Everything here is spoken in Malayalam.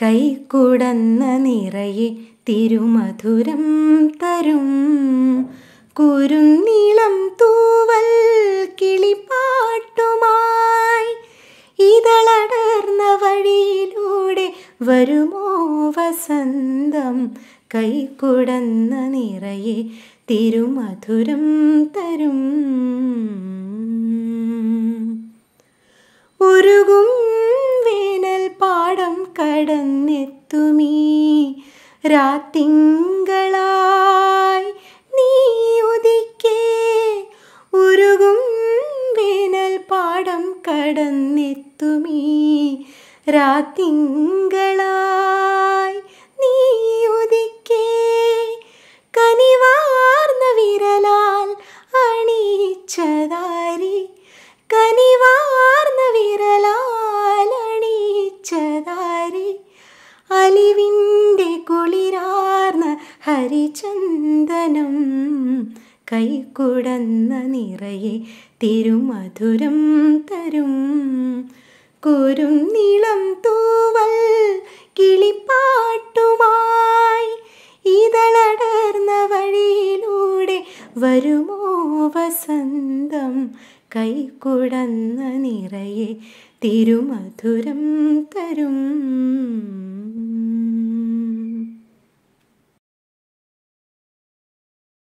കൈ കൈക്കുടന്ന നിറയെ തിരുമധുരം തരും കുരുനീളം തൂവൽ കിളിപ്പാട്ടുമായി ഇതളടർന്ന വഴിയിലൂടെ വരുമോ വസന്തം കൈ കൈക്കുടന്ന നിറയെ തിരുമധുരം തരും ഉരുകും കടന്നെത്തുമീ രാത്തിങ്കളായി നീ ഉദിക്കേ ഉരുകും വേനൽ പാടം കടന്നെത്തുമീ രാത്തിങ്കളായി അലിവിൻ്റെ കുളിരാർന്ന ഹരിചന്ദനം കൈക്കുടന്ന നിറയെ തിരുമധുരം തരും കുരും നീളം തൂവൽ കിളിപ്പാട്ടുമായി ഇതളടർന്ന വഴിയിലൂടെ വരുമോ വസന്തം കൈക്കുടന്ന നിറയെ തിരുമധുരം തരും